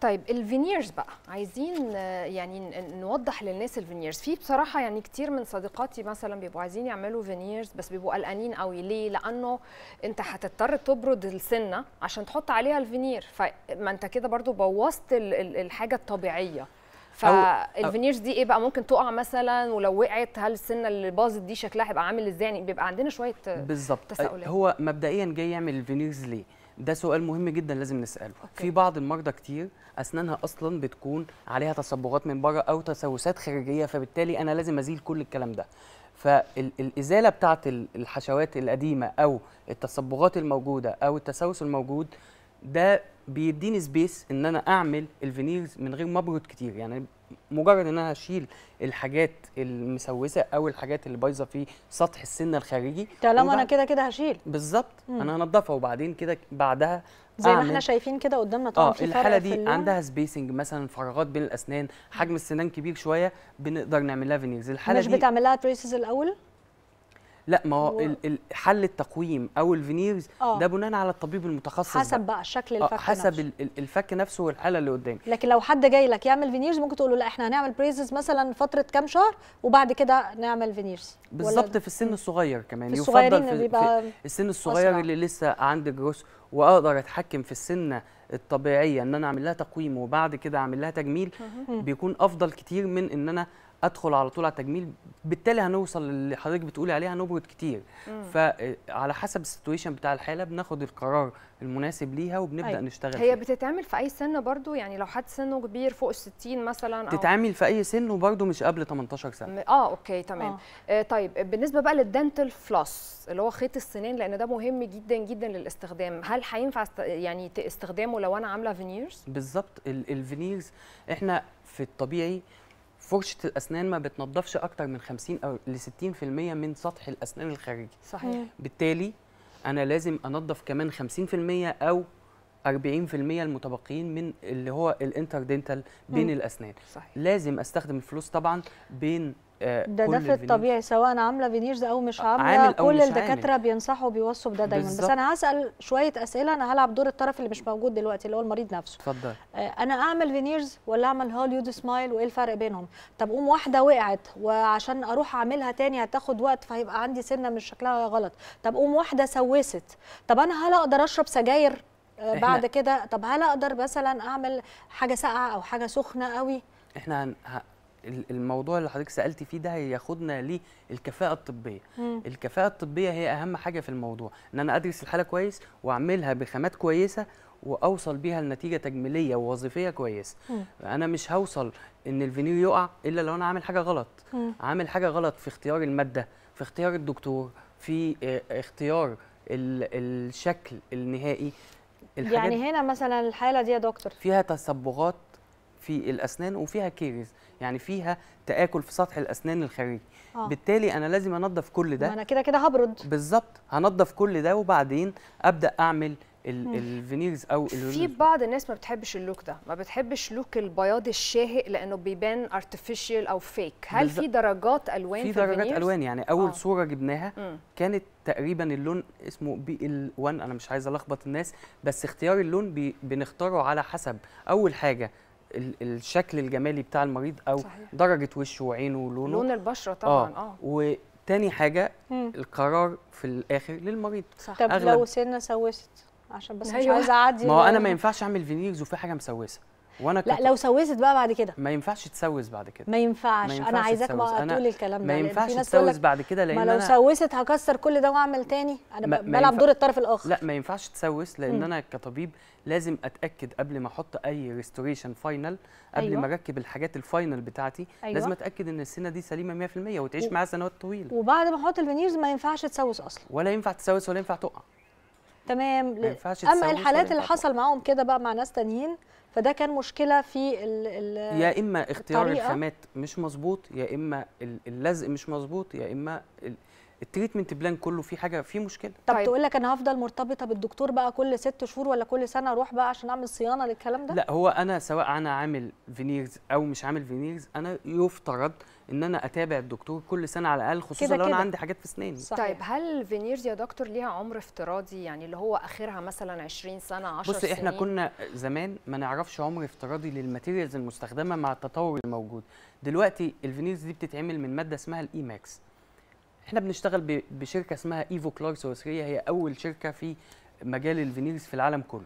طيب الفينيرز بقى عايزين آه، يعني نوضح للناس الفينيرز في بصراحه يعني كتير من صديقاتي مثلا بيبقوا عايزين يعملوا فينيرز بس بيبقوا قلقانين قوي ليه لانه انت هتضطر تبرد السنه عشان تحط عليها الفينير فما انت كده برضو بوظت الحاجه الطبيعيه فالفينيرز دي ايه بقى ممكن تقع مثلا ولو وقعت هل السنه اللي باظت دي شكلها هيبقى عامل ازاي يعني بيبقى عندنا شويه بالظبط هو مبدئيا جاي يعمل الفينيرز ليه ده سؤال مهم جدا لازم نساله أوكي. في بعض المرضى كتير اسنانها اصلا بتكون عليها تصبغات من بره او تسوسات خارجيه فبالتالي انا لازم ازيل كل الكلام ده فالازاله بتاعه الحشوات القديمه او التصبغات الموجوده او التسوس الموجود ده بيديني سبيس ان انا اعمل الفينيرز من غير مبرد كتير يعني مجرد ان انا هشيل الحاجات المسوسه او الحاجات اللي بايظه في سطح السن الخارجي طالما انا كده كده هشيل بالظبط انا هنضفها وبعدين كده بعدها زي ما احنا شايفين كده قدامنا طبعا آه في الحاله دي في عندها سبيسنج مثلا فراغات بين الاسنان حجم السنان كبير شويه بنقدر نعمل لها فينيرز الحاله مش دي مش بتعمل لها تريسز الاول لا ما هو حل التقويم او الفينيرز آه. ده بناء على الطبيب المتخصص حسب بقى شكل آه، الفك نفسه حسب الفك نفسه والحاله اللي قدامي لكن لو حد جاي لك يعمل فينيرز ممكن تقول له لا احنا هنعمل بريزز مثلا فتره كام شهر وبعد كده نعمل فينيرز بالظبط في السن الصغير كمان في يفضل في, في السن الصغير أسرع. اللي لسه عندي جروس واقدر اتحكم في السنه الطبيعيه ان انا اعمل لها تقويم وبعد كده اعمل لها تجميل بيكون افضل كتير من ان انا ادخل على طول على التجميل بالتالي هنوصل اللي حضرتك بتقولي عليها هنبرد كتير مم. فعلى آه، حسب السيتويشن بتاع الحاله بناخد القرار المناسب ليها وبنبدا أي. طيب. نشتغل هي بتتعمل في اي سن برضو يعني لو حد سنه كبير فوق ال 60 مثلا أو تتعمل في اي سن وبرضو مش قبل 18 سنه اه اوكي تمام آه. آه طيب بالنسبه بقى للدنتال فلوس اللي هو خيط السنين لان ده مهم جدا جدا للاستخدام هل هينفع يعني استخدامه لو انا عامله فينيرز بالظبط الفينيرز احنا في الطبيعي فرشه الاسنان ما بتنضفش اكتر من 50 او ل 60% من سطح الاسنان الخارجي صحيح بالتالي انا لازم انضف كمان 50% او 40% المتبقيين من اللي هو الانتردنتال بين مم. الاسنان صحيح. لازم استخدم الفلوس طبعا بين آه، ده ده في الطبيعي سواء عامله فينيرز او مش عامله عامل أو كل الدكاتره بينصحوا بيوصوا بده دايما بالزبط. بس انا هسال شويه اسئله انا هلعب دور الطرف اللي مش موجود دلوقتي اللي هو المريض نفسه اتفضل آه، انا اعمل فينيرز ولا اعمل هوليود سمايل وايه الفرق بينهم طب قوم واحده وقعت وعشان اروح اعملها تاني هتاخد وقت فهيبقى عندي سنه مش شكلها غلط طب قوم واحده سوست طب انا هل اقدر اشرب سجاير آه، بعد كده طب هل اقدر مثلا اعمل حاجه ساقعه او حاجه سخنه قوي احنا الموضوع اللي حضرتك سالتي فيه ده هياخدنا للكفاءه الطبيه مم. الكفاءه الطبيه هي اهم حاجه في الموضوع ان انا ادرس الحاله كويس واعملها بخامات كويسه واوصل بيها لنتيجه تجميليه ووظيفيه كويسه انا مش هوصل ان الفينير يقع الا لو انا عامل حاجه غلط مم. عامل حاجه غلط في اختيار الماده في اختيار الدكتور في آه، اختيار الشكل النهائي يعني هنا مثلا الحاله دي يا دكتور فيها تصبغات في الاسنان وفيها كيريز يعني فيها تاكل في سطح الاسنان الخارجي آه. بالتالي انا لازم انضف كل ده انا كده كده هبرد بالظبط هنضف كل ده وبعدين ابدا اعمل الفينيرز او في بعض الناس ما بتحبش اللوك ده ما بتحبش لوك البياض الشاهق لانه بيبان ارتفيشال او فيك هل في درجات الوان في, درجات الفينيرز؟ الوان يعني اول آه. صوره جبناها مم. كانت تقريبا اللون اسمه بي ال 1 انا مش عايزه الخبط الناس بس اختيار اللون بنختاره على حسب اول حاجه الشكل الجمالي بتاع المريض او صحيح. درجه وشه وعينه ولونه لون البشره طبعا اه, آه. وتاني حاجه مم. القرار في الاخر للمريض صح. طب لو سنه سوست عشان بس مش أيوه. عايزه اعدي ما هو انا يعني. ما ينفعش اعمل فينيرز وفي حاجه مسوسه وانا لا لو سوست بقى بعد كده ما ينفعش تسوس بعد كده ما ينفعش, ما ينفعش انا عايزاك بقى تقول الكلام ده ما ينفعش تسوس بعد كده لان ما لو سوست هكسر كل ده واعمل تاني انا ما بلعب ما دور الطرف الاخر لا ما ينفعش تسوس لان م. انا كطبيب لازم اتاكد قبل ما احط اي ريستوريشن فاينل قبل أيوة. ما اركب الحاجات الفاينل بتاعتي أيوة. لازم اتاكد ان السنه دي سليمه 100% وتعيش و... معاها سنوات طويله وبعد ما احط الفينيرز ما ينفعش تسوس اصلا ولا ينفع تسوس ولا ينفع تقع تمام اما الحالات اللي حصل معاهم كده بقى مع ناس تانيين فده كان مشكله في ال ال يا اما اختيار الخامات مش مظبوط يا اما اللزق مش مظبوط يا اما التريتمنت بلان كله في حاجه في مشكله طب طيب. تقول لك انا هفضل مرتبطه بالدكتور بقى كل ست شهور ولا كل سنه اروح بقى عشان اعمل صيانه للكلام ده لا هو انا سواء انا عامل فينيرز او مش عامل فينيرز انا يفترض ان انا اتابع الدكتور كل سنه على الاقل خصوصا لو انا عندي حاجات في اسناني طيب هل فينيرز يا دكتور ليها عمر افتراضي يعني اللي هو اخرها مثلا 20 سنه 10 بص سنين بص احنا كنا زمان ما نعرفش عمر افتراضي للماتيريالز المستخدمه مع التطور الموجود دلوقتي الفينيرز دي بتتعمل من ماده اسمها الايماكس احنا بنشتغل بشركه اسمها ايفو كلار سويسريه هي اول شركه في مجال الفينيرز في العالم كله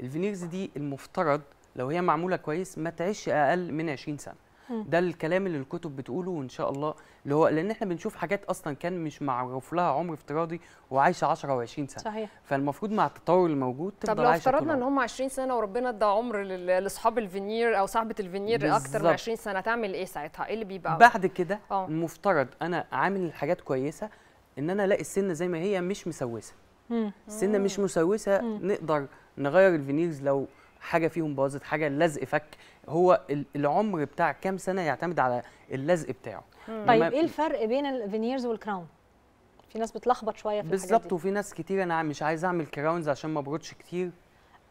الفينيرز دي المفترض لو هي معموله كويس ما تعيش اقل من 20 سنه ده الكلام اللي الكتب بتقوله وان شاء الله اللي هو لان احنا بنشوف حاجات اصلا كان مش معروف لها عمر افتراضي وعايشه 10 و20 سنه صحيح فالمفروض مع التطور الموجود تفضل طب لو افترضنا ان هم 20 سنه وربنا ادى عمر لاصحاب الفينير او صاحبه الفينير اكتر من 20 سنه تعمل ايه ساعتها ايه اللي بيبقى بعد كده آه. المفترض انا عامل الحاجات كويسه ان انا الاقي السنه زي ما هي مش مسوسه السنه مش مسوسه نقدر نغير الفينيرز لو حاجه فيهم باظت حاجه اللزق فك هو العمر بتاع كام سنه يعتمد على اللزق بتاعه طيب ايه الفرق بين الفينيرز والكراون في ناس بتلخبط شويه في بالظبط وفي ناس كتير انا مش عايز اعمل كراونز عشان ما ابردش كتير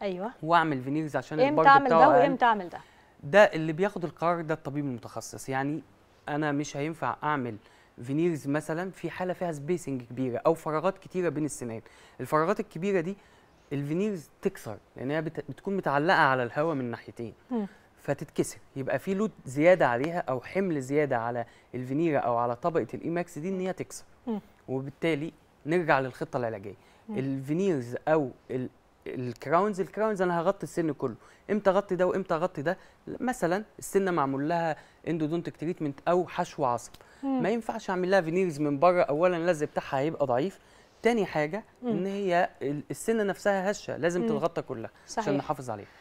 ايوه واعمل فينيرز عشان البرد بتاعه امتى اعمل ده وامتى اعمل ده ده اللي بياخد القرار ده الطبيب المتخصص يعني انا مش هينفع اعمل فينيرز مثلا في حاله فيها سبيسنج كبيره او فراغات كتيره بين السنان الفراغات الكبيره دي الفينيرز تكسر لان هي بتكون متعلقه على الهواء من ناحيتين فتتكسر يبقى في لود زياده عليها او حمل زياده على الفينيرة او على طبقه الايماكس دي ان هي تكسر وبالتالي نرجع للخطه العلاجيه الفينيرز او الكراونز الكراونز انا هغطي السن كله امتى اغطي ده وامتى اغطي ده مثلا السنه معمول لها اندودونتك تريتمنت او حشو عصب ما ينفعش اعمل لها فينيرز من بره اولا اللزق بتاعها هيبقى ضعيف تاني حاجه ان هي السنه نفسها هشه لازم تتغطى كلها عشان نحافظ عليها